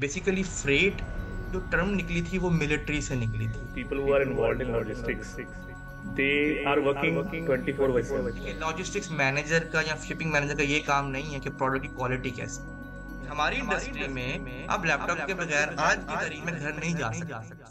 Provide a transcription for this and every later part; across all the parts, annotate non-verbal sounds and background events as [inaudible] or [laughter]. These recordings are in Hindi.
बेसिकली फ्रेट जो टर्म निकली थी वो मिलिट्री से निकली थी people who are involved in logistics they are working 24 7 logistics manager का या शिपिंग मैनेजर का ये काम नहीं है कि प्रोडक्ट की क्वालिटी कैसी हमारी इंडस्ट्री में अब लैपटॉप के बगैर आज की तारीख में घर नहीं जा सकता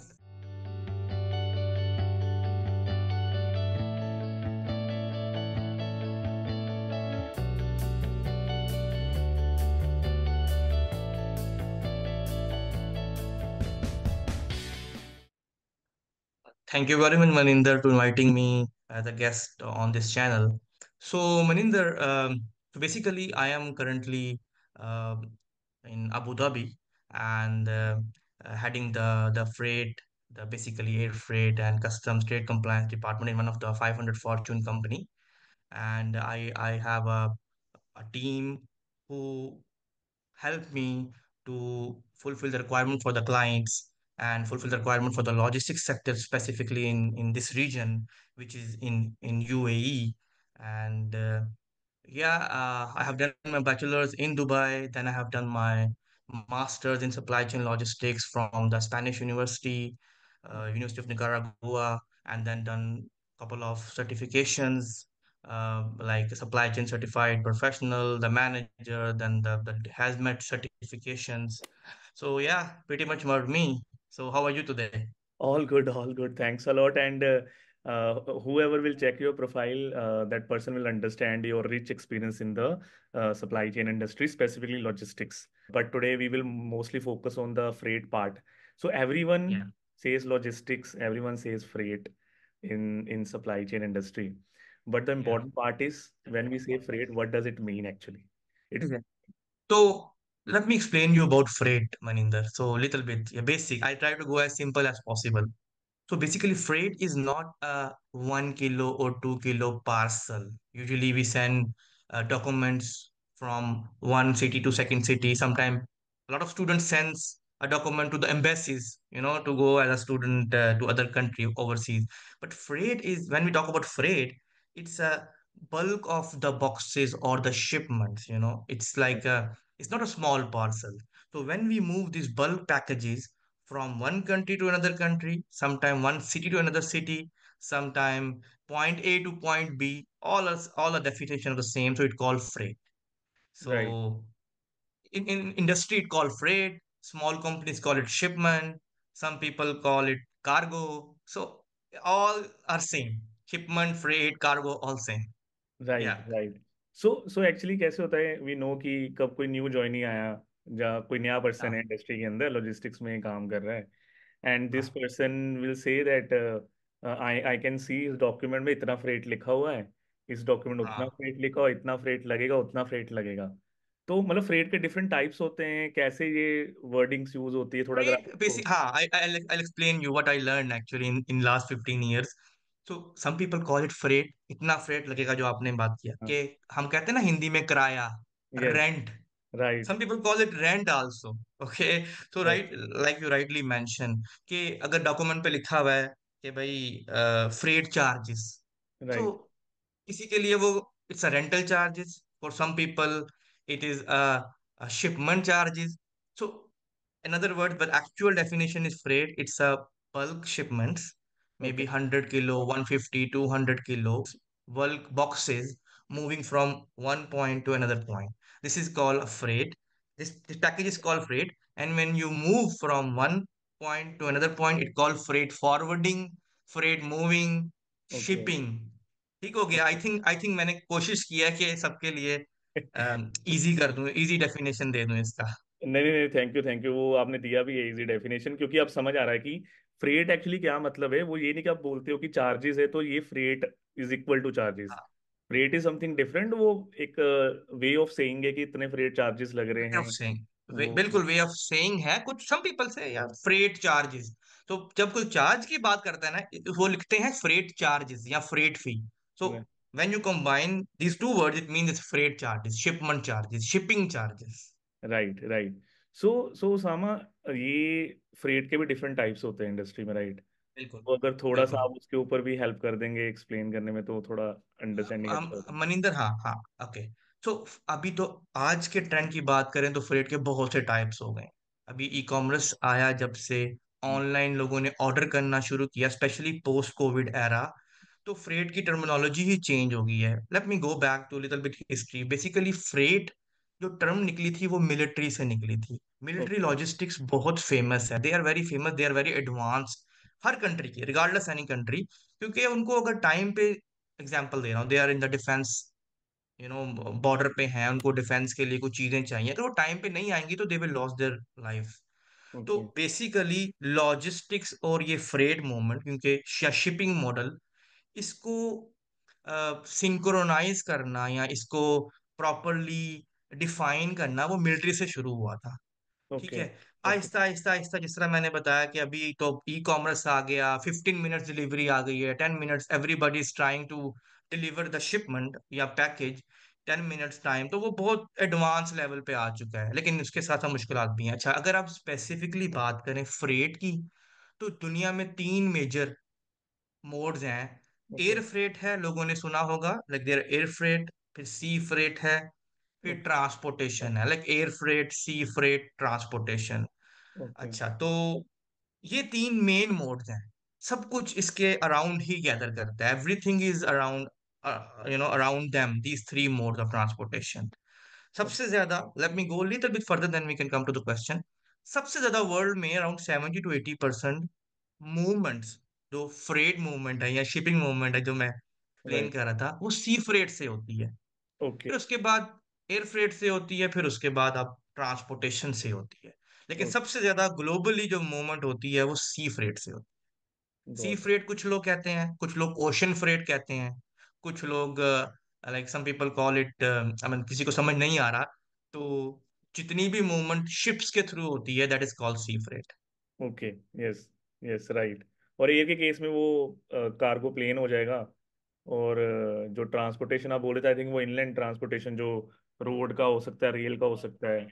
Thank you very much, Maninder, for inviting me as a guest on this channel. So, Maninder, um, basically, I am currently um, in Abu Dhabi and um, uh, heading the the freight, the basically air freight and customs trade compliance department in one of the 500 Fortune company, and I I have a a team who help me to fulfill the requirement for the clients and fulfill the requirement for the logistics sector specifically in, in this region, which is in, in UAE. And uh, yeah, uh, I have done my bachelor's in Dubai. Then I have done my master's in supply chain logistics from the Spanish University, uh, University of Nicaragua, and then done a couple of certifications uh, like supply chain certified professional, the manager, then the, the hazmat certifications. So yeah, pretty much about me. So, how are you today? All good, all good. Thanks a lot. And uh, uh, whoever will check your profile, uh, that person will understand your rich experience in the uh, supply chain industry, specifically logistics. But today we will mostly focus on the freight part. So, everyone yeah. says logistics, everyone says freight in in supply chain industry. But the important yeah. part is when we say freight, what does it mean actually? It is. So, let me explain you about freight, Maninder. So a little bit yeah, basic. I try to go as simple as possible. So basically, freight is not a one kilo or two kilo parcel. Usually, we send uh, documents from one city to second city. Sometimes a lot of students sends a document to the embassies, you know, to go as a student uh, to other country overseas. But freight is when we talk about freight, it's a bulk of the boxes or the shipments. You know, it's like a it's not a small parcel. So when we move these bulk packages from one country to another country, sometime one city to another city, sometime point A to point B, all us all are definition of the same. So it called freight. So right. in, in industry, it called freight. Small companies call it shipment. Some people call it cargo. So all are same. Shipment, freight, cargo, all same. Right, yeah. right. So so actually कैसे होता है वी नो कि कब कोई न्यू ज्वाइनिंग आया या कोई नया पर्सन हाँ। है इंडस्ट्री के अंदर लॉजिस्टिक्स में काम कर रहा है and this person will say that I I can see इस डॉक्यूमेंट में इतना फ्रेट लिखा हुआ है इस डॉक्यूमेंट में उतना फ्रेट हाँ। लिखा हुआ इतना फ्रेट लगेगा उतना फ्रेट लगेगा तो मतलब फ्रेट के डिफरेंट टाइप्स होते हैं कैसे ये वर्डिंग्स यूज होती है थोड़ा बेसिक हाँ I I explain you what I learn actually in in last 15 years so some people call it freight इतना फ्रेट लगेगा जो आपने बात किया हाँ. कि हम कहते हैं ना हिंदी में किराया rent right some people call it rent also okay so right like you rightly mention कि अगर डॉक्यूमेंट पे लिखा हुआ है कि भाई फ्रेट चार्जेस तो किसी के लिए वो it's a rental charges for some people it is a shipment charges so another word but actual definition is freight it's a bulk shipments maybe hundred kilo one fifty two hundred kilo work boxes moving from one point to another point this is call freight this this package is call freight and when you move from one point to another point it call freight forwarding Fred moving shipping ठीक हो गया आई थिंक आई थिंक मैंने कोशिश किया कि सबके लिए इजी um, कर दूं इजी डेफिनेशन दे दूं इसका नहीं नहीं थैंक यू थैंक यू वो आपने दिया भी है इजी डेफिनेशन क्योंकि अब समझ आ रहा है कि फ्रेट एक्चुअली क्या मतलब है वो ये नहीं कि आप बोलते हो कि चार्जेस है तो ये freight is equal to charges freight is something different वो एक वे ऑफ सेइंग है कि इतने फ्रेट चार्जेस लग रहे हैं वे, बिल्कुल वे ऑफ सेइंग है कुछ सम पीपल से यार फ्रेट चार्जेस तो जब कोई चार्ज की बात करता है ना वो लिखते हैं फ्रेट चार्जेस या freight fee so when you combine these two words it means freight charges shipment charges shipping charges right right so so Sama ये फ्रेट के भी डिफरेंट टाइप्स होते हैं इंडस्ट्री में राइट बिल्कुल तो अगर थोड़ा सा आप उसके ऊपर भी हेल्प कर देंगे एक्सप्लेन करने में तो थोड़ा अंडरस्टैंडिंग अच्छा मनिंदर हाँ हाँ ओके तो अभी तो आज के ट्रेंड की बात करें तो फ्रेट के बहुत से टाइप्स हो गए अभी ई कॉमर्स आया जब से ऑनलाइन हम्म। लोगों ने ऑर्डर करना शुरू किया स्पेशली पोस्ट कोविड एरा तो फ्रेट की टर्मिनोलॉजी ही चेंज हो गई है let me go back to little bit history basically freight जो टर्म निकली थी वो मिलिट्री से निकली थी मिलिट्री लॉजिस्टिक्स बहुत फेमस है they are very famous they are very advance हर कंट्री की रिगार्डलेस एनी कंट्री क्योंकि उनको अगर टाइम पे एग्जाम्पल दे रहा हूँ they are in the defence you know border पे हैं उनको डिफेंस के लिए कुछ चीजें चाहिए अगर वो टाइम पे नहीं आएंगी तो they will loss their life तो बेसिकली लॉजिस्टिक्स और ये फ्रेड मूवमेंट क्योंकि शिपिंग मॉडल इसको सिंक्रोनाइज uh, करना या इसको प्रॉपरली डिफाइन करना वो मिलिट्री से शुरू हुआ था ठीक है आहिस्ता आहिस्ता आहिस्ता जिस तरह मैंने बताया कि अभी तो ई कॉमर्स आ गया फिफ्टीन मिनट्स डिलीवरी आ गई है ten minutes everybody is trying to deliver the shipment या पैकेज टेन मिनट्स टाइम तो वो बहुत एडवांस लेवल पे आ चुका है लेकिन उसके साथ साथ मुश्किल भी हैं अच्छा अगर आप स्पेसिफिकली बात करें फ्रेट की तो दुनिया में तीन मेजर मोड्स हैं एयर फ्रेट है लोगों ने सुना होगा लाइक देर एयर फ्रेट फिर सी फ्रेट है फिर ट्रांसपोर्टेशन है like air freight sea freight transportation अच्छा तो ये तीन मेन मोड्स हैं सब कुछ इसके अराउंड ही गैदर करता है everything is around you know around them these three modes of transportation सबसे ज्यादा let me go little bit further then we can come to the question सबसे ज्यादा वर्ल्ड में around seventy two eighty percent movements जो फ्रेट मूवमेंट है या शिपिंग मूवमेंट है जो मैं प्लेन कर रहा था वो सी फ्रेट से होती है okay. फिर उसके बाद एयर फ्रेट से होती है फिर उसके बाद आप ट्रांसपोर्टेशन से होती है लेकिन सबसे ज्यादा ग्लोबली जो मूवमेंट होती है वो सी फ्रेट से होती है सी फ्रेट कुछ लोग कहते हैं कुछ लोग ओशन फ्रेट कहते हैं कुछ लोग like some people call it I mean किसी को समझ नहीं आ रहा तो जितनी भी मूवमेंट शिप्स के थ्रू होती है that is called sea freight okay yes yes right और एयर के केस में वो कार्गो uh, प्लेन हो जाएगा और uh, जो ट्रांसपोर्टेशन आप बोल रहे थे आई थिंक वो इनलैंड ट्रांसपोर्टेशन जो रोड का हो सकता है रेल का हो सकता है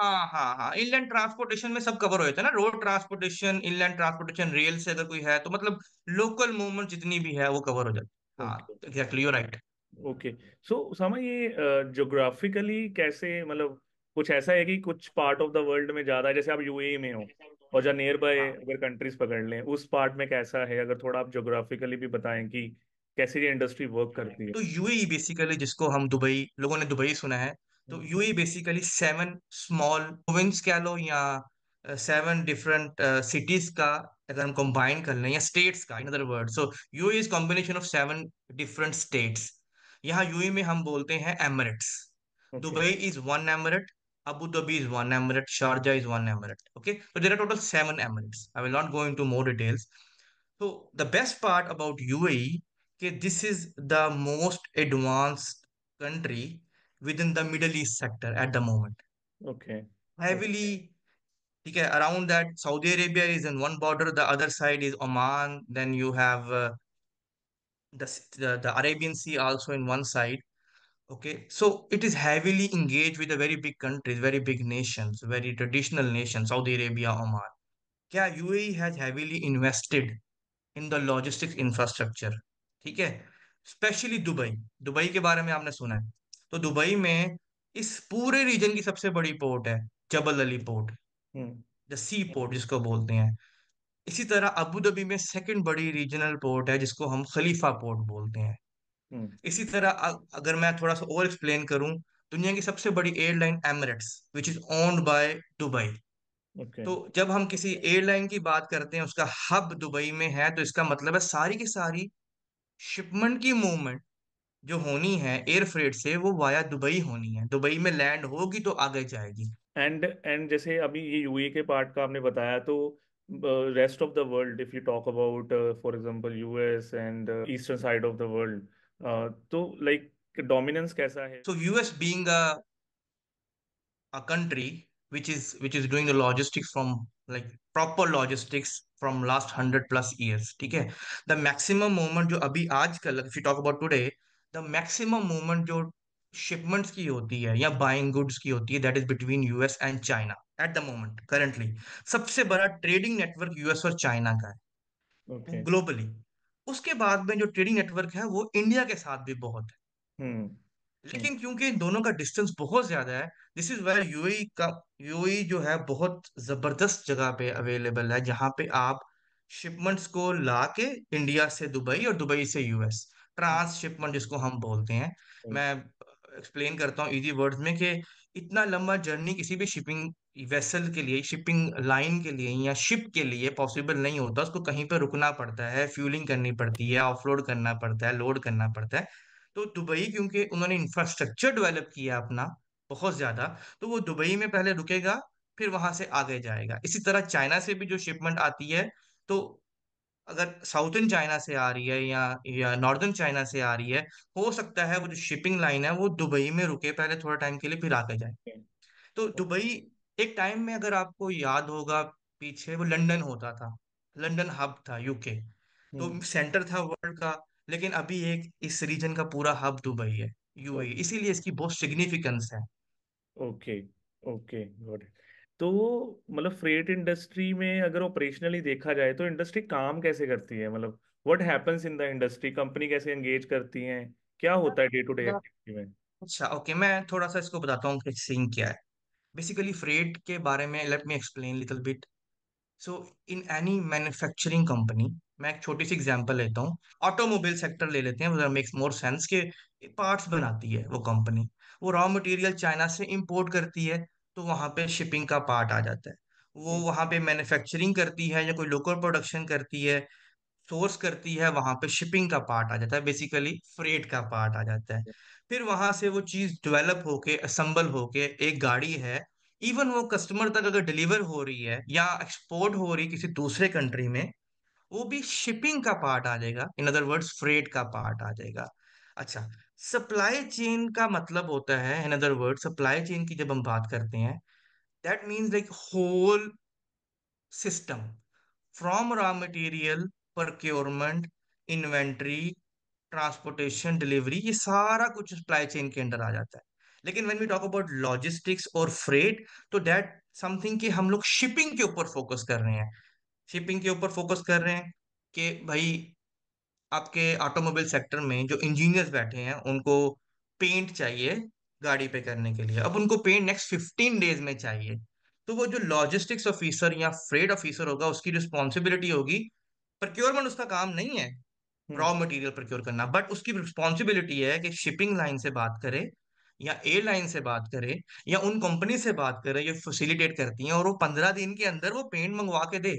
हाँ हाँ हाँ इनलैंड ट्रांसपोर्टेशन में सब कवर हो जाता है ना road transportation inland transportation rail से अगर कोई है तो मतलब लोकल मूवमेंट जितनी भी है वो कवर हो जाती है हाँ exactly you right okay so Sama ये जोग्राफिकली कैसे मतलब कुछ ऐसा है कि कुछ पार्ट ऑफ द वर्ल्ड में ज्यादा जैसे आप यूएई e में हो और जहाँ नियर बाय हाँ। अगर कंट्रीज पकड़ लें उस पार्ट में कैसा है अगर थोड़ा आप जोग्राफिकली भी बताएं कि कैसे ये इंडस्ट्री वर्क करती है तो यूएई बेसिकली e जिसको हम दुबई लोगों ने दुबई सुना है तो UAE basically seven small province कह लो या सेवन डिफरेंट सिटीज का अगर हम कंबाइन कर लें या स्टेट्स का in other word so you is combination of seven different states यहाँ यूई e में हम बोलते हैं emirates Dubai is one emirate Abu Dhabi is one emirate Sharjah is one emirate okay तो there are total seven emirates I will not go into more details तो the best part about UAE okay, this is the most advanced country within the Middle East sector at the moment. Okay. Heavily, okay, around that, Saudi Arabia is in one border, the other side is Oman, then you have uh, the, the, the Arabian Sea also in one side. Okay, so it is heavily engaged with the very big countries, very big nations, very traditional nations, Saudi Arabia, Oman. Yeah, UAE has heavily invested in the logistics infrastructure ठीक है स्पेशली दुबई दुबई के बारे में आपने सुना है तो दुबई में इस पूरे रीजन की सबसे बड़ी पोर्ट है Jebel Ali port the sea port जिसको बोलते हैं इसी तरह अबू धाबी में सेकंड बड़ी रीजनल पोर्ट है जिसको हम खलीफा पोर्ट बोलते हैं हम्म। इसी तरह अगर मैं थोड़ा सा और एक्सप्लेन करूं दुनिया की सबसे बड़ी airline Emirates which is owned by Dubai तो जब हम किसी एयरलाइन की बात करते हैं उसका हब दुबई में है तो इसका मतलब है सारी की सारी शिपमेंट की मूवमेंट जो होनी है एयर फ्रेट से वो वाया दुबई होनी है दुबई में लैंड होगी तो आगे जाएगी एंड एंड जैसे अभी ये यूए के पार्ट का आपने बताया तो rest of the world if you talk about for example US and eastern side of the world तो लाइक डोमिनेंस कैसा है so US being a country which is which is doing the logistics from like proper logistics from last hundred plus years ठीक है द मैक्सिमम मूवमेंट जो अभी आज कल if you talk about today the maximum movement जो शिपमेंट्स की होती है या बाइंग गुड्स की होती है that is between US and China at the moment currently सबसे बड़ा ट्रेडिंग नेटवर्क यूएस और चाइना का है ग्लोबली okay. उसके बाद में जो ट्रेडिंग नेटवर्क है वो इंडिया के साथ भी बहुत है hmm. लेकिन क्योंकि इन दोनों का डिस्टेंस बहुत ज्यादा है दिस इज वेयर यूएई का यूएई e जो है बहुत जबरदस्त जगह पे अवेलेबल है जहां पे आप शिपमेंट्स को ला के इंडिया से दुबई और दुबई से यूएस ट्रांस शिपमेंट जिसको हम बोलते हैं मैं एक्सप्लेन करता हूँ इजी वर्ड्स में कि इतना लंबा जर्नी किसी भी शिपिंग वेसल के लिए शिपिंग लाइन के लिए या शिप के लिए पॉसिबल नहीं होता उसको कहीं पर रुकना पड़ता है फ्यूलिंग करनी पड़ती है ऑफलोड करना पड़ता है लोड करना पड़ता है तो दुबई क्योंकि उन्होंने इंफ्रास्ट्रक्चर डेवलप किया अपना बहुत ज्यादा तो वो दुबई में पहले रुकेगा फिर वहां से आगे जाएगा इसी तरह चाइना से भी जो शिपमेंट आती है तो अगर साउथर्न चाइना से आ रही है या या नॉर्दर्न चाइना से आ रही है हो सकता है वो जो शिपिंग लाइन है वो दुबई में रुके पहले थोड़ा टाइम के लिए फिर आगे जाए तो दुबई एक टाइम में अगर आपको याद होगा पीछे वो लंदन होता था लंदन हब था यूके तो सेंटर हम्म। था वर्ल्ड का लेकिन अभी एक इस रीजन का पूरा हब दुबई है यूएई e. इसीलिए इसकी बहुत सिग्निफिकेंस है ओके ओके गॉट इट तो मतलब फ्रेट इंडस्ट्री में अगर ऑपरेशनली देखा जाए तो इंडस्ट्री काम कैसे करती है मतलब what happens in the industry company कैसे एंगेज करती है क्या होता है डे टू डे एक्टिविटी में अच्छा ओके मैं थोड़ा सा इसको बताता हूँ कि सीन क्या है बेसिकली फ्रेट के बारे में let me explain little bit so in any manufacturing company मैं एक छोटी सी एग्जाम्पल लेता हूँ ऑटोमोबाइल सेक्टर ले लेते हैं मेक्स मोर सेंस के पार्ट्स बनाती है वो कंपनी वो रॉ मटेरियल चाइना से इंपोर्ट करती है तो वहाँ पे शिपिंग का पार्ट आ जाता है वो हम्म। वहाँ पे मैन्युफैक्चरिंग करती है या कोई लोकल प्रोडक्शन करती है सोर्स करती है वहां पे शिपिंग का पार्ट आ जाता है बेसिकली फ्रेट का पार्ट आ जाता है फिर वहां से वो चीज डेवलप होके असम्बल होके एक गाड़ी है इवन वो कस्टमर तक अगर डिलीवर हो रही है या एक्सपोर्ट हो रही किसी दूसरे कंट्री में वो भी शिपिंग का पार्ट आ जाएगा इन अदर वर्ड्स फ्रेट का पार्ट आ जाएगा अच्छा सप्लाई चेन का मतलब होता है in other word supply chain की जब हम बात करते हैं that means like whole system from raw material procurement inventory transportation delivery ये सारा कुछ सप्लाई चेन के अंडर आ जाता है लेकिन when we talk about logistics और फ्रेट तो दैट समथिंग के हम लोग शिपिंग के ऊपर फोकस कर रहे हैं शिपिंग के ऊपर फोकस कर रहे हैं कि भाई आपके ऑटोमोबाइल सेक्टर में जो इंजीनियर्स बैठे हैं उनको पेंट चाहिए गाड़ी पे करने के लिए अब उनको पेंट नेक्स्ट फिफ्टीन डेज में चाहिए तो वो जो लॉजिस्टिक्स ऑफिसर या फ्रेड ऑफिसर होगा उसकी रिस्पॉन्सिबिलिटी होगी प्रक्योरमेंट उसका काम नहीं है रॉ मटेरियल प्रक्योर करना बट उसकी रिस्पॉन्सिबिलिटी है कि शिपिंग लाइन से बात करे या एयर लाइन से बात करे या उन कंपनी से बात करे जो फैसिलिटेट करती हैं और वो पंद्रह दिन के अंदर वो पेंट मंगवा के दे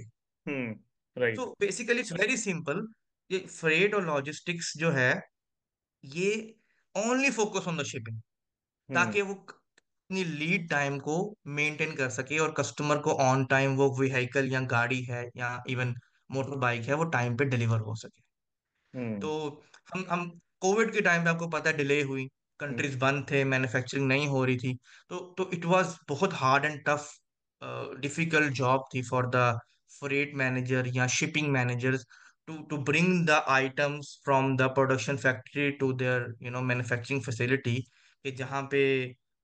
hmm basically it's very simple ये फ्रेट और लॉजिस्टिक्स जो है ये only focus on the shipping ताकि वो अपनी लीड टाइम को मेंटेन कर सके और कस्टमर को ऑन टाइम वो व्हीकल या गाड़ी है या इवन मोटर बाइक है वो टाइम पे डिलीवर हो सके हम्म। तो हम हम कोविड के टाइम पे आपको पता है डिले हुई कंट्रीज हम्म। बंद थे मैन्युफैक्चरिंग नहीं हो रही थी तो तो इट वाज बहुत hard and tough difficult job थी फॉर द freight manager या shipping managers to to bring the items from the production factory to their you know manufacturing facility कि जहाँ पे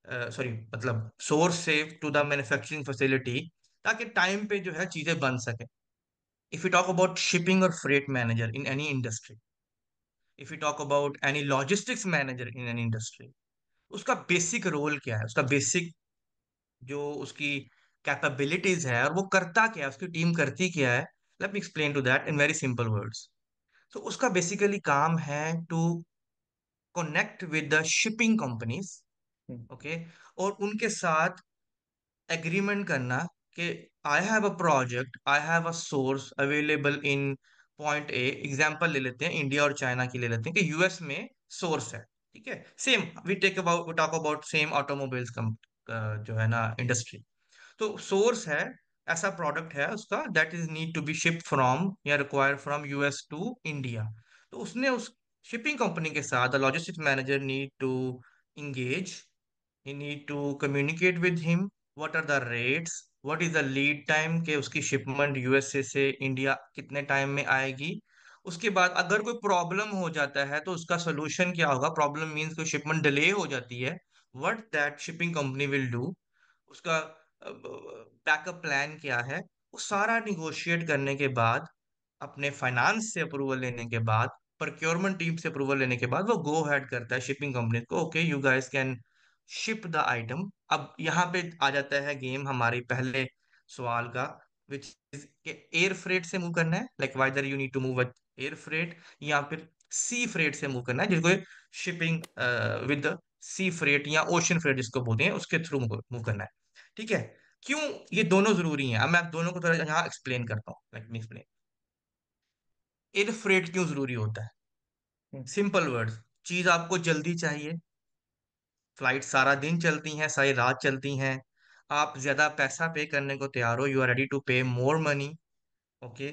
सॉरी uh, मतलब सोर्स से टू द मैन्युफैक्चरिंग फैसिलिटी ताकि टाइम पे जो है चीजें बन सके if you talk about shipping और freight manager in any industry if you talk about any logistics manager in any industry उसका बेसिक रोल क्या है उसका बेसिक जो उसकी कैपेबिलिटीज है और वो करता क्या है उसकी टीम करती क्या है let me explain to that in very simple words तो उसका बेसिकली काम है to connect with the shipping companies okay और उनके साथ एग्रीमेंट करना कि I have a project I have a source available in point A example ले लेते हैं इंडिया और चाइना की ले लेते हैं कि यूएस में सोर्स है ठीक है same we take about talk about same automobiles जो है ना इंडस्ट्री तो सोर्स है ऐसा प्रोडक्ट है उसका that is need to be ship from या require from US to India तो उसने उस शिपिंग कंपनी के साथ the logistic manager need to engage he need to communicate with him what are the rates what is the lead time के उसकी शिपमेंट यूएसए से इंडिया कितने टाइम में आएगी उसके बाद अगर कोई प्रॉब्लम हो जाता है तो उसका सोल्यूशन क्या होगा प्रॉब्लम मीन्स कोई शिपमेंट डिले हो जाती है what that shipping company will do उसका बैकअप प्लान क्या है वो सारा निगोशिएट करने के बाद अपने फाइनेंस से अप्रूवल लेने के बाद प्रोक्योरमेंट टीम से अप्रूवल लेने के बाद वो गो हेड करता है शिपिंग कंपनी को okay you guys can ship the item अब यहाँ पे आ जाता है गेम हमारे पहले सवाल का विच इज एयर फ्रेट से मूव करना है like whether you need to move air freight या फिर सी फ्रेट से मूव करना है जिसको शिपिंग विद सी फ्रेट या ओशन फ्रेट जिसको बोलते हैं उसके थ्रू मूव करना है ठीक है क्यों ये दोनों जरूरी हैं अब मैं आप दोनों को थोड़ा यहाँ एक्सप्लेन करता हूँ like me explain air freight क्यों जरूरी होता है सिंपल वर्ड्स चीज आपको जल्दी चाहिए फ्लाइट सारा दिन चलती हैं सारी रात चलती हैं आप ज्यादा पैसा पे करने को तैयार हो you are ready to pay more money okay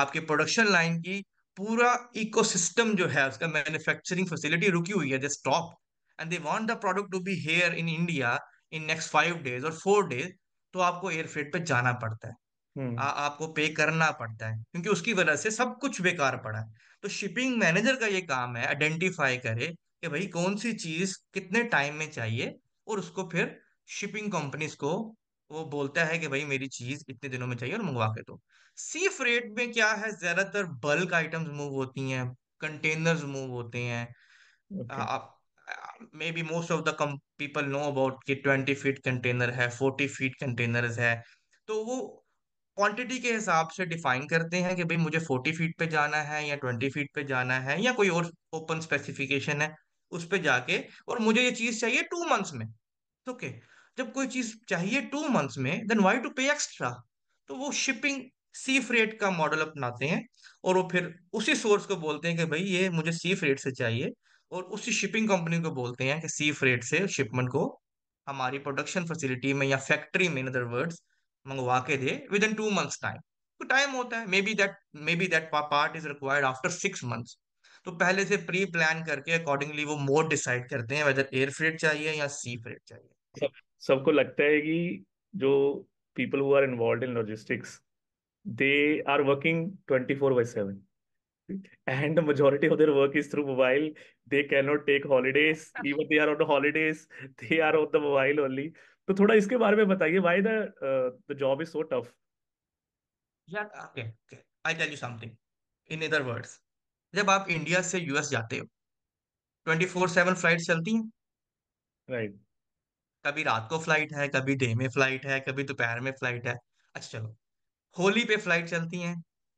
आपके प्रोडक्शन लाइन की पूरा इकोसिस्टम जो है उसका मैन्युफैक्चरिंग फैसिलिटी रुकी हुई है they stop and they want the product to be here in India in next five days और फोर डेज तो आपको एयर पे जाना पड़ता है हम्म। आ, आपको पे करना पड़ता है क्योंकि उसकी वजह से सब कुछ बेकार पड़ा है तो शिपिंग मैनेजर का ये काम है आइडेंटिफाई करे कि भाई कौन सी चीज कितने टाइम में चाहिए और उसको फिर शिपिंग कंपनीज को वो बोलता है कि भाई मेरी चीज इतने दिनों में चाहिए और मंगवा के दो सी फ्रेट में क्या है ज्यादातर बल्क आइटम्स मूव होती हैं कंटेनर्स मूव होते हैं okay. आप maybe most of the people know about कि ट्वेंटी फीट कंटेनर है फोर्टी फीट कंटेनर्स है तो वो क्वांटिटी के हिसाब से डिफाइन करते हैं कि भाई मुझे फोर्टी फीट पे जाना है या ट्वेंटी फीट पे जाना है या कोई और ओपन स्पेसिफिकेशन है उस पर जाके और मुझे ये चीज चाहिए टू मंथ्स में ओके okay. जब कोई चीज चाहिए टू मंथ्स में then why to pay extra तो वो शिपिंग सी फ्रेट का मॉडल अपनाते हैं और वो फिर उसी सोर्स को बोलते हैं कि भाई ये मुझे सी फ्रेट से चाहिए और उसी शिपिंग कंपनी को बोलते हैं कि सी फ्रेट से शिपमेंट को हमारी प्रोडक्शन फैसिलिटी में या फैक्ट्री में इन अदर वर्ड्स मंगवा के दे within two months time तो टाइम होता है maybe that maybe that part is required after six months तो पहले से प्री प्लान करके अकॉर्डिंगली वो मोड डिसाइड करते हैं वेदर एयर फ्रेट चाहिए या सी फ्रेट चाहिए सब सबको लगता है कि जो people who are involve in logistics they are working twenty four by seven and the majority of their work is through mobile they cannot take holidays even they are on the holidays they are on the mobile only तो थोड़ा इसके बारे में बताइए why the uh, the job is so tough yeah okay, okay I tell you something in other words जब आप इंडिया से यूएस जाते हो 24/7 फ्लाइट चलती है राइट right. कभी रात को फ्लाइट है कभी डे में फ्लाइट है कभी दोपहर में फ्लाइट है अच्छा चलो होली पे फ्लाइट चलती हैं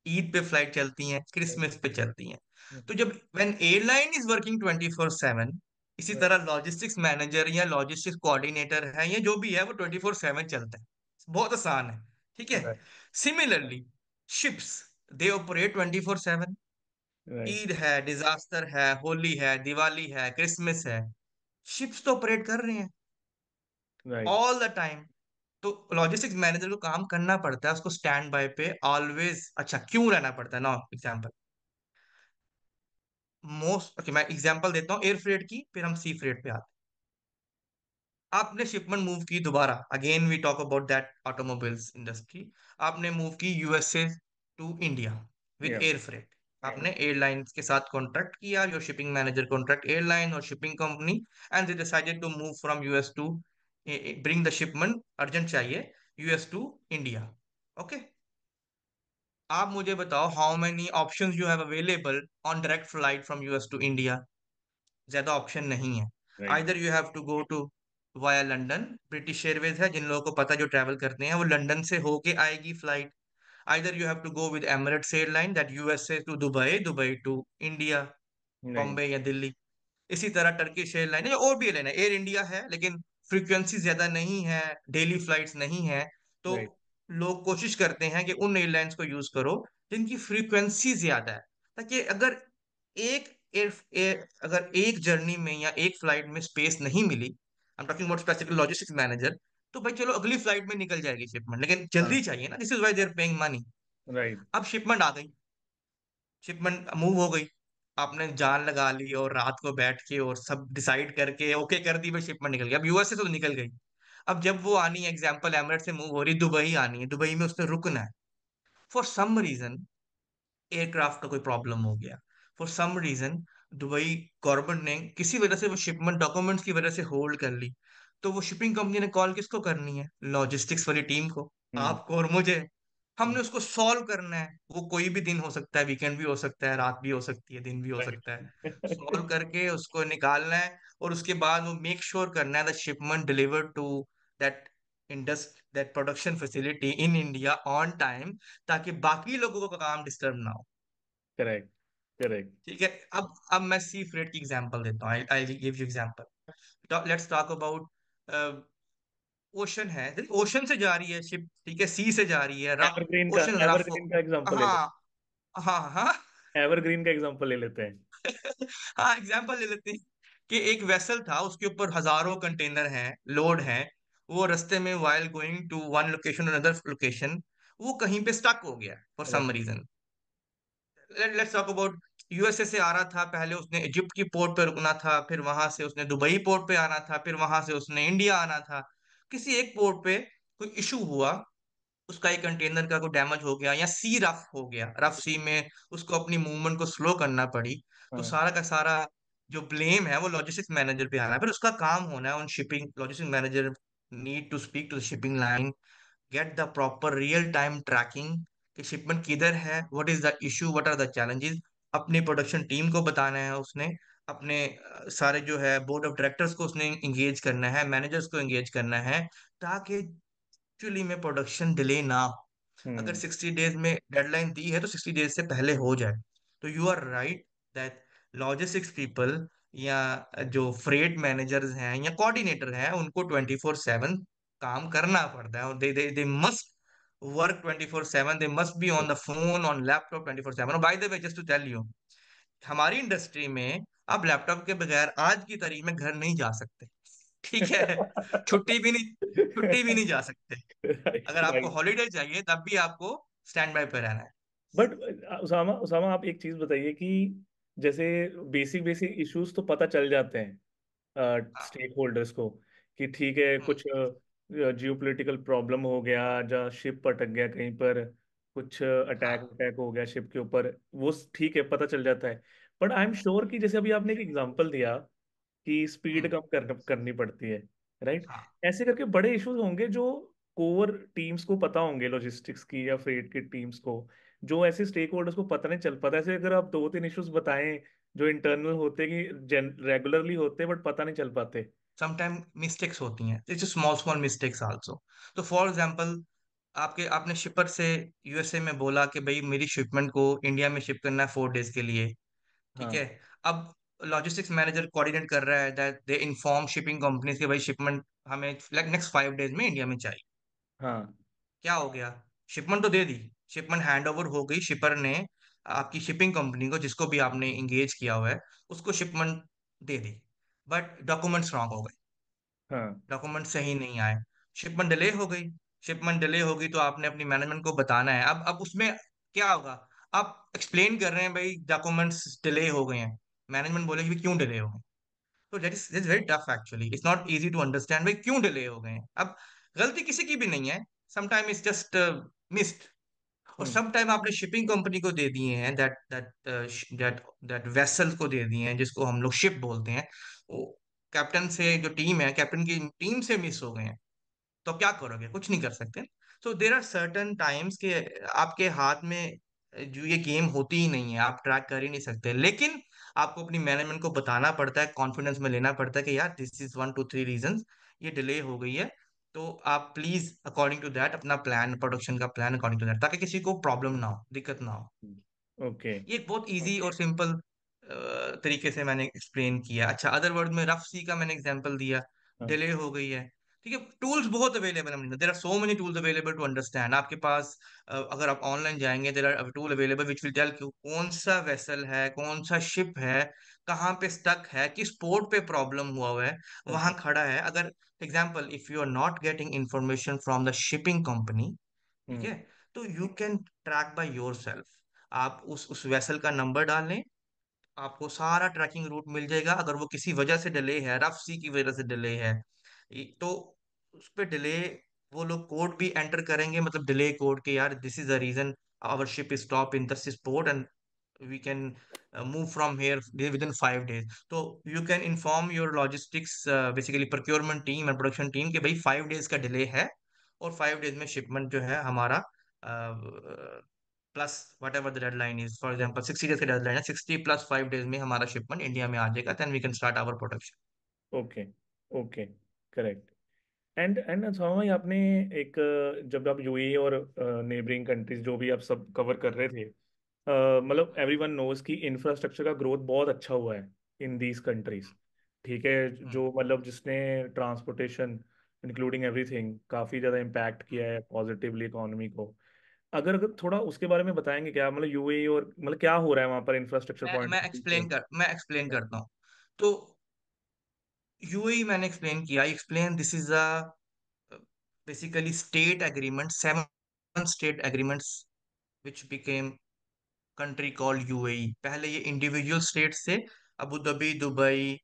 ईद पे फ्लाइट चलती हैं क्रिसमस पे चलती हैं तो जब when airline is working twenty four seven इसी तरह लॉजिस्टिक्स मैनेजर या लॉजिस्टिक्स कोऑर्डिनेटर है या जो भी है वो ट्वेंटी फोर सेवन चलता है बहुत आसान है ठीक है similarly ships they operate twenty four seven Eid है डिजास्टर है होली है दिवाली है क्रिसमस है शिप्स तो ऑपरेट कर रहे हैं ऑल द टाइम तो लॉजिस्टिक्स मैनेजर को काम करना पड़ता है उसको स्टैंड बाय पे ऑलवेज अच्छा क्यों रहना पड़ता है ना एग्जाम्पल मोस्ट ओके मैं एग्जाम्पल देता हूँ एयर फ्रेड की फिर हम सी फ्रेड पे आते आपने शिपमेंट मूव की दोबारा again we talk about that automobiles industry आपने मूव की USA to India with air freight आपने एयरलाइंस के साथ कॉन्ट्रैक्ट किया your shipping manager contract airline और shipping company and they decided to move from US to bring the shipment urgent चाहिए यूएस टू इंडिया ओके आप मुझे बताओ how many option you have available on direct flight from US to India ज्यादा ऑप्शन नहीं है either you have to go to via London British Airways है जिन लोगों को पता जो ट्रेवल करते हैं वो लंडन से होके आएगी flight either you have to go with Emirates airline that USA to Dubai Dubai to India Bombay या दिल्ली इसी तरह टर्किश एयरलाइन है और भी एयरलाइन है एयर इंडिया है लेकिन फ्रीक्वेंसी ज्यादा नहीं है डेली फ्लाइट नहीं है तो लोग कोशिश करते हैं कि उन एयरलाइंस को यूज करो जिनकी फ्रीक्वेंसी ज्यादा है ताकि अगर एक एयर अगर एक जर्नी में या एक फ्लाइट में स्पेस नहीं मिली I am talking about specific logistics manager तो भाई चलो अगली फ्लाइट में निकल जाएगी शिपमेंट लेकिन जल्दी हाँ। चाहिए ना this is why they're paying money right अब शिपमेंट आ गई शिपमेंट मूव हो गई आपने जान लगा ली और रात को बैठ के और सब डिसाइड करके ओके कर दी भाई शिपमेंट निकल गई अब यूएस से तो निकल गई अब जब वो आनी है एग्जाम्पल एमरेट से मूव हो रही दुबई आनी है दुबई में उसने रुकना है फॉर सम रीजन एयरक्राफ्ट का कोई प्रॉब्लम हो गया for some reason Dubai government ने किसी वजह से वो शिपमेंट डॉक्यूमेंट्स की वजह से होल्ड कर ली तो वो शिपिंग कंपनी ने कॉल किसको करनी है लॉजिस्टिक्स वाली टीम को हम्म। आपको और मुझे हमने उसको सॉल्व करना है वो कोई भी दिन हो सकता है वीकेंड भी हो सकता है रात भी हो सकती है दिन भी हो सकता है सॉल्व करके उसको निकालना है और उसके बाद वो मेक श्योर sure करना है the shipment deliver to that industry that production facility in India on time ताकि बाकी लोगों का काम डिस्टर्ब ना हो करेक्ट करेक्ट ठीक है अब अब मैं सी फ्रेड की एग्जांपल देता हूं I give you example let's talk about ocean है ओशन से जा रही है शिप ठीक है सी से जा रही है एवरग्रीन का एवरग्रीन का एग्जांपल हाँ, हाँ हाँ हाँ एवरग्रीन का एग्जांपल ले लेते हैं [laughs] हाँ एग्जांपल ले लेते हैं कि एक वेसल था उसके ऊपर हजारों कंटेनर हैं लोड हैं वो रस्ते में while going to one location another location वो कहीं पे स्टक हो गया for some reason let's talk about USA से आ रहा था पहले उसने इजिप्ट की पोर्ट पे रुकना था फिर वहां से उसने दुबई पोर्ट पे आना था फिर वहां से उसने इंडिया आना था किसी एक पोर्ट पे कोई इशू हुआ उसका एक कंटेनर का कोई डैमेज हो गया या सी रफ हो गया रफ सी में उसको अपनी मूवमेंट को स्लो करना पड़ी तो हाँ। सारा का सारा जो ब्लेम है वो लॉजिस्टिक्स मैनेजर पे आना है फिर उसका काम होना है on shipping logistics manager need to speak to the shipping line get the proper real time tracking कि शिपमेंट किधर है what is the issue what are the challenges अपनी प्रोडक्शन टीम को बताना है उसने अपने सारे जो है बोर्ड ऑफ डायरेक्टर्स को उसने इंगेज करना है मैनेजर्स को इंगेज करना है ताकि एक्चुअली में प्रोडक्शन डिले ना हो अगर सिक्सटी हम्म। डेज में डेडलाइन दी है तो सिक्सटी डेज से पहले हो जाए तो you are right that logistics people या जो फ्रेड मैनेजर्स हैं या कोऑर्डिनेटर हैं उनको ट्वेंटी फोर सेवन काम करना पड़ता है they they they must work twenty four seven they must be on the phone on laptop twenty four seven by the way just to tell you हमारी इंडस्ट्री में आप लैपटॉप के बगैर आज की तारीख में घर नहीं जा सकते ठीक है छुट्टी भी नहीं छुट्टी भी नहीं जा सकते अगर आपको हॉलीडे चाहिए तब भी आपको स्टैंड बाय पर रहना है बट uh, उसामा उसामा आप एक चीज बताइए कि जैसे बेसिक बेसिक इश्यूज तो पता चल जाते हैं स्टेक uh, होल्डर्स हाँ। को कि ठीक है हम्म। कुछ जियोपॉलिटिकल uh, प्रॉब्लम हो गया या शिप अटक गया कहीं पर कुछ अटैक अटैक हाँ। हो गया शिप के ऊपर वो ठीक है पता चल जाता है बट आई एम श्योर कि जैसे अभी आपने एक एग्जांपल दिया कि स्पीड हम्म। कम कर, करनी पड़ती है राइट हाँ। ऐसे करके बड़े इश्यूज होंगे जो कोर टीम्स को पता होंगे लॉजिस्टिक्स की या फ्रेड की टीम्स को जो ऐसे स्टेक होल्डर्स को पता नहीं चल पाता ऐसे अगर आप दो तीन इश्यूज बताएं जो इंटरनल होते कि रेगुलरली होते बट पता नहीं चल पाते समटाइम मिस्टेक्स होती हैं it's small small mistakes also तो फॉर एग्जांपल आपके आपने शिपर से यूएसए में बोला कि भाई मेरी शिपमेंट को इंडिया में शिप करना है फोर डेज के लिए हाँ। ठीक है अब लॉजिस्टिक्स मैनेजर कोऑर्डिनेट कर रहा है that they inform shipping companies के भाई शिपमेंट हमें लाइक नेक्स्ट फाइव डेज में इंडिया में चाहिए हाँ क्या हो गया शिपमेंट तो दे दी शिपमेंट हैंड ओवर हो गई शिपर ने आपकी शिपिंग कंपनी को जिसको भी आपने इंगेज किया हुआ है उसको शिपमेंट दे दी बट डॉक्यूमेंट्स रॉन्ग हो गए हाँ डॉक्यूमेंट सही नहीं आए शिपमेंट डिले हो गई शिपमेंट डिले होगी तो आपने अपनी मैनेजमेंट को बताना है अब अब उसमें क्या होगा आप एक्सप्लेन कर रहे हैं भाई डॉक्यूमेंट्स डिले हो गए हैं मैनेजमेंट बोले कि क्यों डिले हो गए तो that is is very tough actually it's not easy to understand भाई क्यों डिले हो गए हैं अब गलती किसी की भी नहीं है समटाइम इज जस्ट मिस्ड और सम hmm. टाइम आपने शिपिंग कंपनी को दे दिए हैं that that that that vessel को दे दिए हैं जिसको हम लोग शिप बोलते हैं वो कैप्टन से जो टीम है कैप्टन की टीम से मिस हो गए हैं तो क्या करोगे कुछ नहीं कर सकते so there are certain times के आपके हाथ में जो ये गेम होती ही नहीं है आप ट्रैक कर ही नहीं सकते लेकिन आपको अपनी मैनेजमेंट को बताना पड़ता है कॉन्फिडेंस में लेना पड़ता है कि यार this is one two three reason ये डिले हो गई है तो आप प्लीज अकॉर्डिंग टू दैट अपना प्लान प्रोडक्शन का प्लान अकॉर्डिंग टू दैट ताकि किसी को प्रॉब्लम ना हो दिक्कत ना हो ओके hmm, okay. ये बहुत इजी okay. और सिंपल तरीके से मैंने एक्सप्लेन किया अच्छा अदर वर्ड में रफ सी का मैंने एग्जांपल दिया डिले हाँ। हो गई है ठीक है टूल्स बहुत अवेलेबल है there are so many tools available to understand आपके पास अगर आप ऑनलाइन जाएंगे there are tool available which will tell queue कौन सा वेसल है कौन सा शिप है कहाँ पे स्टक है किस पोर्ट पे प्रॉब्लम हुआ हुआ है वहां हम्म। खड़ा है अगर example if you are not getting information from the shipping company ठीक हम्म। है तो you can track by yourself आप उस उस वेसल का नंबर डाल लें आपको सारा ट्रैकिंग रूट मिल जाएगा अगर वो किसी वजह से डिले है रफ सी की वजह से डिले है तो उस पर डिले वो लोग कोड भी एंटर करेंगे मतलब डिले कोड के यार this is the reason our ship is stop in this is port and we can move from here within five days तो you can inform your logistics basically procurement team and production team के भाई फाइव डेज का डिले है और फाइव डेज में शिपमेंट जो है हमारा plus whatever the deadline is for example sixty days का डेडलाइन है सिक्सटी प्लस फाइव डेज में हमारा शिपमेंट इंडिया में आ जाएगा then we can start our production okay okay correct and and अच्छा भाई आपने एक जब आप यूएई e और नेबरिंग कंट्रीज जो भी आप सब कवर कर रहे थे अ, मतलब एवरीवन नोज कि इंफ्रास्ट्रक्चर का ग्रोथ बहुत अच्छा हुआ है इन दीज कंट्रीज ठीक है हम्म। जो मतलब जिसने ट्रांसपोर्टेशन इंक्लूडिंग एवरीथिंग काफ़ी ज़्यादा इम्पैक्ट किया है पॉजिटिवली इकोनॉमी को अगर थोड़ा उसके बारे में बताएंगे क्या मतलब यूएई e और मतलब क्या हो रहा है वहाँ पर इंफ्रास्ट्रक्चर मैं पॉइंट मैं एक्सप्लेन कर मैं एक्सप्लेन करता हूँ तो यूएई मैंने एक्सप्लेन किया explain this is a basically state agreement seven state agreements which became country called UAE पहले ये इंडिविजुअल स्टेट थे Abu Dhabi Dubai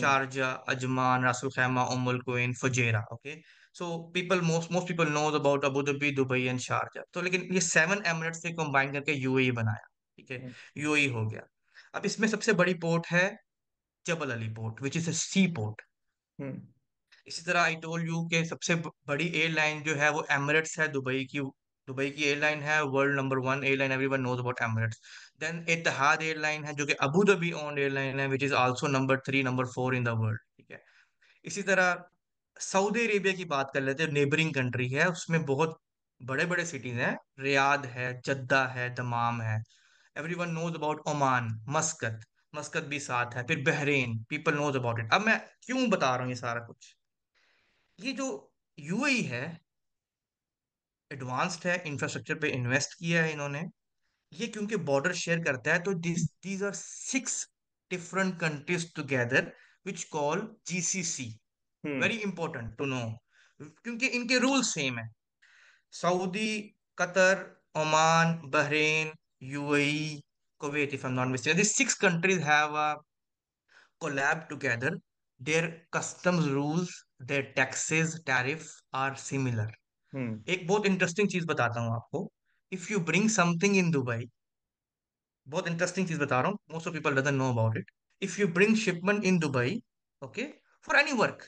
Sharjah Ajman Ras al Khaimah Umm al Quwain Fujairah okay so people most most people knows about Abu Dhabi Dubai and Sharjah तो लेकिन ये सेवन एमिरेट से कंबाइन करके यूएई e बनाया ठीक है यूएई हम्म। e हो गया अब इसमें सबसे बड़ी पोर्ट है Jebel Ali port which is a sea port इसी तरह आई टोल यू के सबसे बड़ी एयरलाइन जो है वो एमरेट्स है दुबई की दुबई की एयरलाइन है world number one airline one knows about Emirates then Etihad airline है जो कि अबू धाबी ओन एयरलाइन है which is also number three number four in the world ठीक है इसी तरह सऊदी अरेबिया की बात कर लेते हैं नेबरिंग कंट्री है उसमें बहुत बड़े बड़े सिटीज हैं रियाद है जद्दा है दमाम है everyone knows about Oman Muscat Muscat भी साथ है फिर Bahrain people knows about it अब मैं क्यों बता रहा हूँ ये सारा कुछ ये जो यूएई e है एडवांस्ड है इंफ्रास्ट्रक्चर पे इन्वेस्ट किया है इन्होंने ये क्योंकि बॉर्डर शेयर करता है तो this these are six different countries together which call GCC very important to know क्योंकि इनके रूल सेम है Saudi Qatar Oman Bahrain UAE Kuwait, if I'm not mistaken. These six countries have a uh, collab together. Their customs rules, their taxes, tariff are similar. Hmm. एक बहुत इंटरेस्टिंग चीज बताता हूँ आपको if you bring something in Dubai बहुत इंटरेस्टिंग चीज बता रहा हूँ most of people doesn't know about it if you bring shipment in Dubai okay for any work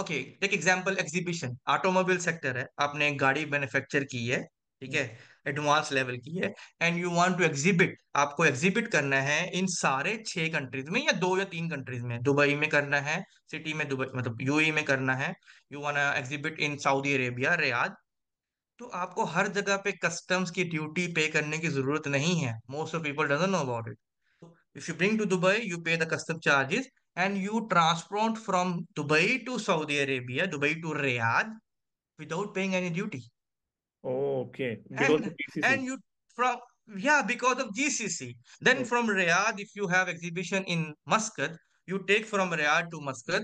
okay एक एग्जांपल एग्जीबिशन ऑटोमोबाइल सेक्टर है आपने एक गाड़ी मैन्युफैक्चर की है ठीक है hmm. एडवांस लेवल की है and you want to exhibit आपको एग्जिबिट करना है इन सारे छह कंट्रीज में या दो या तीन कंट्रीज में दुबई में करना है सिटी में दुबई मतलब यूएई e में करना है you want exhibit in Saudi Arabia Riyadh तो आपको हर जगह पे कस्टम्स की ड्यूटी पे करने की जरूरत नहीं है most of people doesn't know about it if you bring to Dubai you pay the custom charges and you transport from Dubai to Saudi Arabia Dubai to Riyadh without paying any duty Oh, Okay. Because and, and you from yeah because of GCC. Then okay. from Riyadh, if you have exhibition in Muscat, you take from Riyadh to Muscat,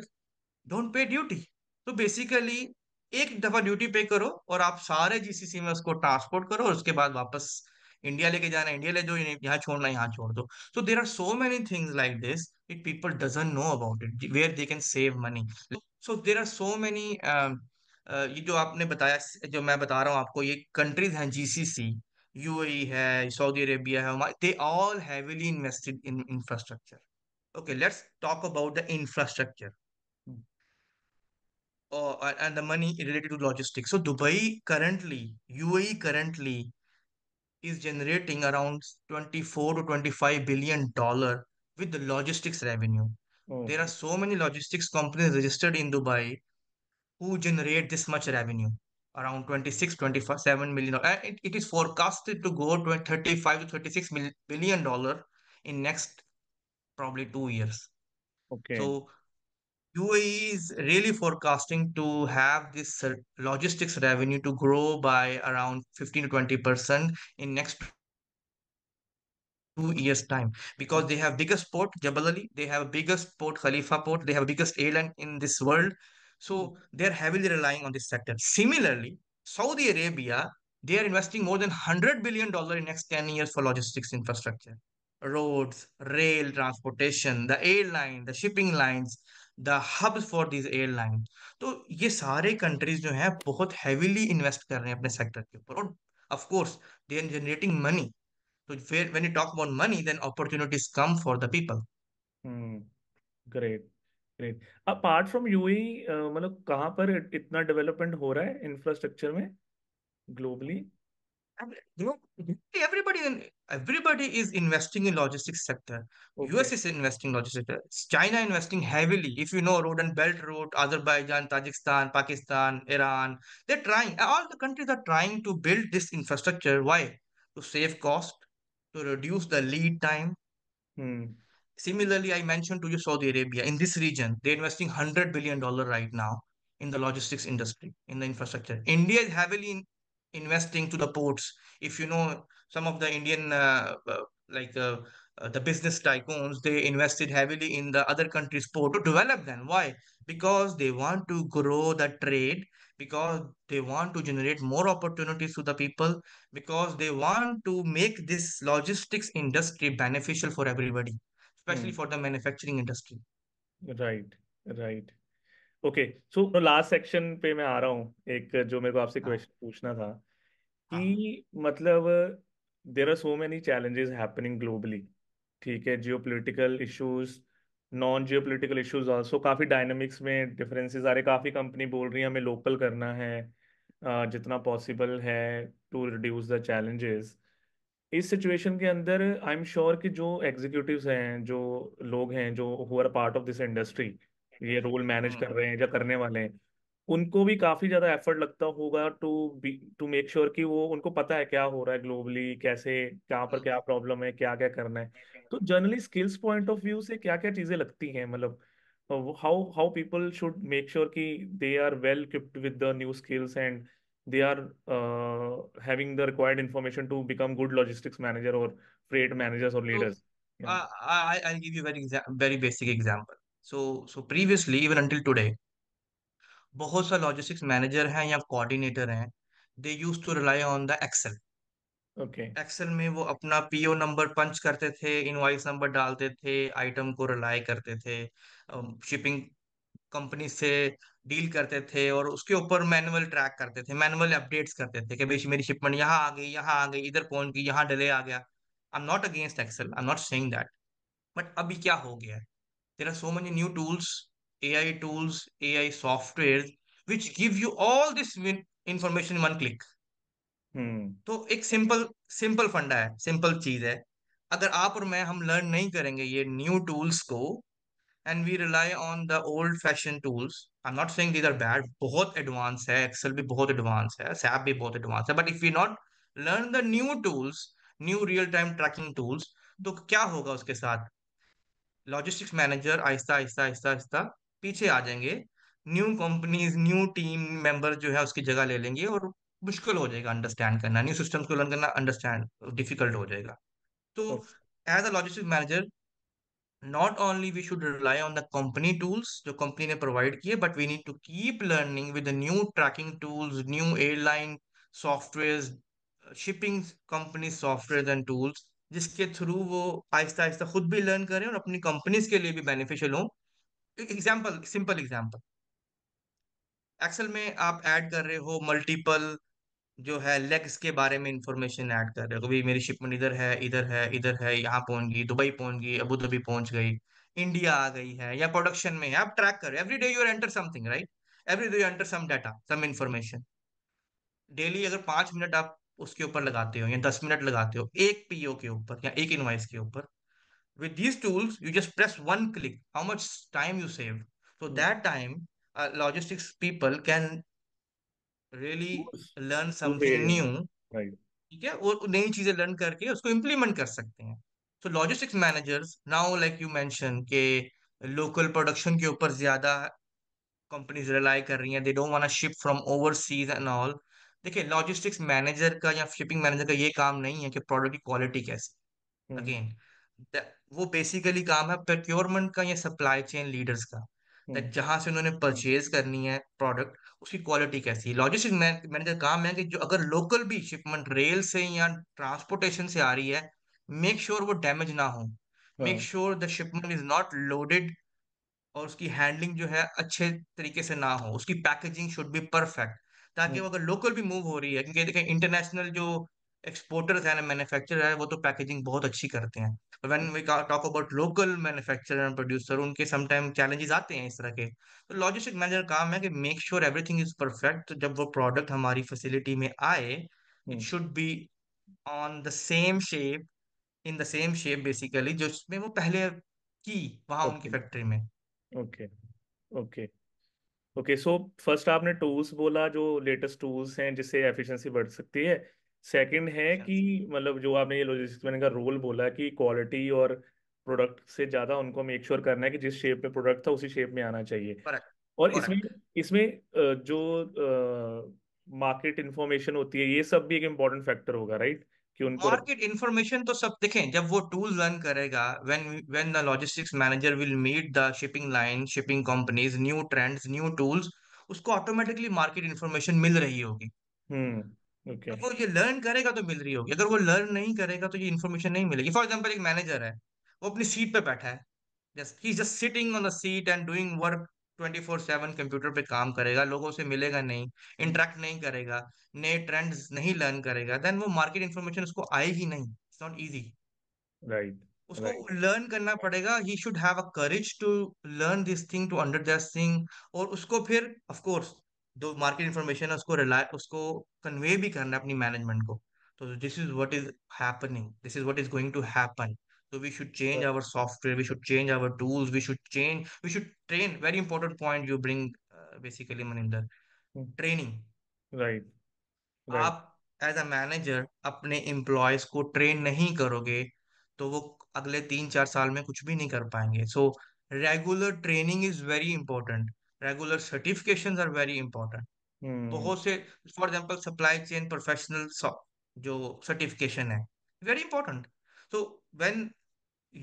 don't pay duty. So basically, एक दफा ड्यूटी पे करो और आप सारे जीसीसी में उसको ट्रांसपोर्ट करो और उसके बाद वापस इंडिया लेके जाना इंडिया ले जो यहाँ छोड़ना यहाँ छोड़ दो so there are so many things like this it people doesn't know about it where they can save money so there are so many ये जो आपने बताया जो मैं बता रहा हूँ आपको ये कंट्रीज हैं जीसीसी यूएई है सऊदी अरेबिया है they all heavily invested in infrastructure okay let's talk about the infrastructure Oh, and the money related to logistics. So Dubai currently, UAE currently is generating around 24 to 25 billion dollar with the logistics revenue. Hmm. There are so many logistics companies registered in Dubai who generate this much revenue around 26 27 million it, it is forecasted to go to 35 to thirty six billion dollar in next probably two years okay so UAE is really forecasting to have this logistics revenue to grow by around 15 to 20 percent in next two years time because they have biggest port Jabal Ali, they have biggest port Khalifa port, they have biggest airline in this world, so hmm. they're heavily relying on this sector. Similarly, Saudi Arabia, they are investing more than $100 billion in the next 10 years for logistics infrastructure. Roads, rail transportation, the airline, the shipping lines, the hubs for these airlines. So these countries are heavily invest in their sector. And of course, they are generating money. So when you talk about money, then opportunities come for the people. Hmm. Great. Great apart from UAE मतलब कहाँ पर इत- इतना डेवलपमेंट हो रहा है इंफ्रास्ट्रक्चर में globally And, you know, everybody in, everybody is investing in logistics sector. Okay US is investing logistics sector. China investing heavily. If you know road and belt route, Azerbaijan, Tajikistan, Pakistan, Iran, they're trying. All the countries are trying to build this infrastructure. Why? To save cost, to reduce the lead time, Similarly, I mentioned to you Saudi Arabia. In this region, they're investing $100 billion right now in the logistics industry, in the infrastructure. India is heavily in investing to the ports. If you know some of the Indian, uh, uh, like uh, uh, the business tycoons, they invested heavily in the other countries' port to develop them. Why? Because they want to grow the trade, because they want to generate more opportunities to the people, because they want to make this logistics industry beneficial for everybody. especially hmm. for the manufacturing industry right right okay so last section पे मैं आ रहा हूँ एक जो मेरे को आपसे क्वेश्चन हाँ। पूछना था कि हाँ। मतलब there are so many challenges happening globally ठीक है geopolitical issues non geopolitical issues also काफ़ी डायनमिक्स में डिफरेंसेस आ रहे काफ़ी कंपनी बोल रही है हमें लोकल करना है जितना पॉसिबल है टू रिड्यूस द चैलेंजेस इस सिचुएशन के अंदर आई एम श्योर कि जो एग्जीक्यूटिव हैं जो लोग हैं जो who are part of this industry ये रोल मैनेज कर हम्म। रहे हैं या करने वाले हैं उनको भी काफी ज्यादा एफर्ट लगता होगा टू टू मेक श्योर कि वो उनको पता है क्या हो रहा है ग्लोबली कैसे कहाँ पर क्या प्रॉब्लम हम्म। है क्या क्या करना है हम्म, तो generally skills point of view से क्या क्या चीजें लगती हैं मतलब how how people should make sure कि they are well equipped with the new skills and they are uh, having the required information to become good logistics manager or freight managers or leaders. So, yeah. uh, I, i'll give you a very, exa- very basic example. So, so previously, even until today, बहुत सा लॉजिस्टिक्स मैनेजर हैं या कोऑर्डिनेटर हैं they use to rely on the Excel okay Excel में वो अपना पीओ नंबर पंच करते थे इनवॉइस नंबर डालते थे आइटम को रिलाई करते थे शिपिंग कंपनी से डील करते थे और उसके ऊपर मैनुअल ट्रैक करते थे मैनुअल अपडेट्स करते थे कि भाई मेरी शिपमेंट यहाँ आ गई यहाँ आ गई इधर पहुंच गई यहाँ डिले आ गया I am not against Excel I am not saying that but अभी क्या हो गया है there are so many new tools A I tools A I software which give you all this information one click तो एक सिंपल सिंपल फंडा है सिंपल चीज है अगर आप और मैं हम लर्न नहीं करेंगे ये न्यू टूल्स को and we rely on the old fashion tools I am not saying these are bad बहुत एडवांस है एक्सेल भी बहुत एडवांस है सैप भी बहुत एडवांस है but if you not learn the new tools new real time tracking tools तो क्या होगा उसके साथ लॉजिस्टिक्स मैनेजर आहिस्ता आहिस्ता आहिस्ता आहिस्ता पीछे आ जाएंगे new companies new team member जो है उसकी जगह ले लेंगे और मुश्किल हो जाएगा अंडरस्टैंड करना न्यू सिस्टम्स को लर्न करना अंडरस्टैंड डिफिकल्ट हो जाएगा तो as a logistic manager not only we should rely on the company tools जो कंपनी ने प्रोवाइड किए but we need to keep learning with new tracking tools new airline software shipping company software and tools जिसके थ्रू वो आहिस्ता आहिस्ता खुद भी लर्न करें और अपनी कंपनीज के लिए भी बेनिफिशियल हो एग्जाम्पल सिंपल एग्जाम्पल एक्सल में आप ऐड कर रहे हो मल्टीपल जो है लेग्स के बारे में इंफॉर्मेशन ऐड कर रहे हो भाई मेरी शिपमेंट इधर है इधर है इधर है यहाँ पहुंच गई दुबई पहुंच गई अबू धाबी पहुंच गई इंडिया आ गई है या प्रोडक्शन में है आप ट्रैक कर रहे every day your enter something right every day you enter some data some information daily अगर पांच मिनट आप उसके ऊपर लगाते हो या दस मिनट लगाते हो एक पीओ के ऊपर या एक इनवाइस के ऊपर with these tools you just press one click how much time you save so that time logistics people can really learn something new ठीक है और नई चीजें लर्न करके उसको इम्प्लीमेंट कर सकते हैं तो logistics managers now like you mention के लोकल प्रोडक्शन के ऊपर ज्यादा कंपनीज रिलाई कर रही हैं they don't want ship from overseas and all देखिए लॉजिस्टिक्स मैनेजर का या शिपिंग मैनेजर का ये काम नहीं है कि प्रोडक्ट की क्वालिटी कैसी अगेन हम्म। वो बेसिकली काम है प्रोक्योरमेंट का या सप्लाई चेन लीडर्स का हम्म। जहां से उन्होंने परचेज करनी है प्रोडक्ट उसकी क्वालिटी कैसी है लॉजिस्टिक मैनेजर काम है कि जो अगर लोकल भी शिपमेंट रेल से या ट्रांसपोर्टेशन से आ रही है मेक श्योर sure वो डैमेज ना हो make sure the shipment is not loaded और उसकी हैंडलिंग जो है अच्छे तरीके से ना हो उसकी पैकेजिंग शुड बी परफेक्ट ताकि हाँ। वो अगर लोकल भी मूव हो रही है क्योंकि देखें इंटरनेशनल जो एक्सपोर्टर्स हैं मैन्युफैक्चरर है वो तो पैकेजिंग बहुत अच्छी करते हैं when we talk about local manufacturer and producer उनके समटाइम चैलेंजेस आते हैं इस तरह के तो लॉजिस्टिक मैनेजर काम है कि make sure everything is perfect जब वो प्रोडक्ट हमारी फैसिलिटी में आए it should be on the same shape in the same shape basically जो उसमें वो पहले की वहां okay. उनकी फैक्ट्री में okay okay okay so first आपने टूल्स बोला जो लेटेस्ट टूल्स हैं जिससे एफिशिएंसी बढ़ सकती है सेकंड है अच्छा। कि मतलब जो आपने ये लॉजिस्टिक्स मैनेजर का रोल बोला कि क्वालिटी और प्रोडक्ट से ज्यादा उनको मेक श्योर sure करना है कि जिस शेप में प्रोडक्ट था उसी शेप में आना चाहिए Correct. और इसमें इसमें जो मार्केट इंफॉर्मेशन होती है ये सब भी एक इम्पोर्टेंट फैक्टर होगा राइट कि उनको मार्केट इंफॉर्मेशन तो सब देखें जब वो टूल लर्न करेगा when when the logistics manager will meet the shipping line shipping companies new trends new tools उसको ऑटोमेटिकली मार्केट इंफॉर्मेशन मिल रही होगी हम्म। okay. तो वो ये लर्न करेगा तो मिल रही होगी अगर वो लर्न नहीं करेगा तो ये इन्फॉर्मेशन नहीं मिलेगी फॉर एग्जाम्पल एक मैनेजर है वो अपनी सीट पे बैठा है जस्ट ही just sitting on the seat and doing work twenty four seven computer पे काम करेगा लोगों से मिलेगा नहीं इंटरेक्ट नहीं करेगा नए ट्रेंड्स नहीं लर्न करेगा देन वो मार्केट इन्फॉर्मेशन उसको आएगी नहीं इट्स नॉट इजी राइट उसको लर्न right. करना पड़ेगा he should have a courage to learn this thing to under this thing और उसको फिर ऑफ कोर्स जो मार्केट इन्फॉर्मेशन है उसको रिलाय उसको कन्वे भी करना है अपनी मैनेजमेंट को तो this is what is happening this is what is going to happen so we should change our software we should change our tools we should change we should train very important point you bring uh, basically maninder hmm. training right आप एज अ मैनेजर अपने एम्प्लॉयज को ट्रेन नहीं करोगे तो वो अगले तीन चार साल में कुछ भी नहीं कर पाएंगे so regular training is very important regular certification are very important बहुत से for example supply chain professional जो सर्टिफिकेशन है very important so when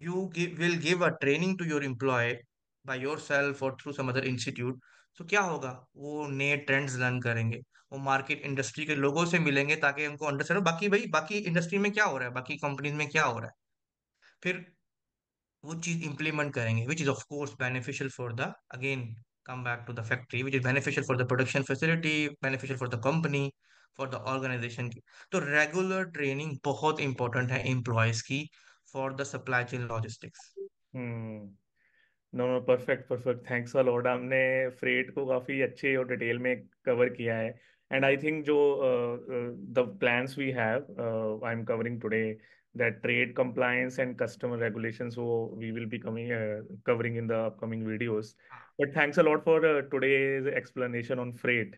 you will give a training to your employee by yourself और थ्रू सम अदर इंस्टीट्यूट तो क्या होगा वो नए ट्रेंड्स लर्न करेंगे वो मार्केट इंडस्ट्री के लोगों से मिलेंगे ताकि उनको अंडरस्टैंड बाकी भाई बाकी इंडस्ट्री में क्या हो रहा है बाकी कंपनीज में क्या हो रहा है फिर वो चीज इंप्लीमेंट करेंगे which is of course beneficial for the again come back to the factory which is beneficial for the production facility beneficial for the company for the organization तो की तो रेगुलर ट्रेनिंग बहुत इंपॉर्टेंट है एम्प्लॉयज की for the supply chain logistics no no perfect perfect thanks a lot हमने फ्रेट को काफ़ी अच्छे और डिटेल में कवर किया है एंड आई थिंक जो the plans we have I am covering today that trade compliance and customer regulation. So we will be coming uh, covering in the upcoming videos. Ah. But thanks a lot for uh, today's explanation on freight.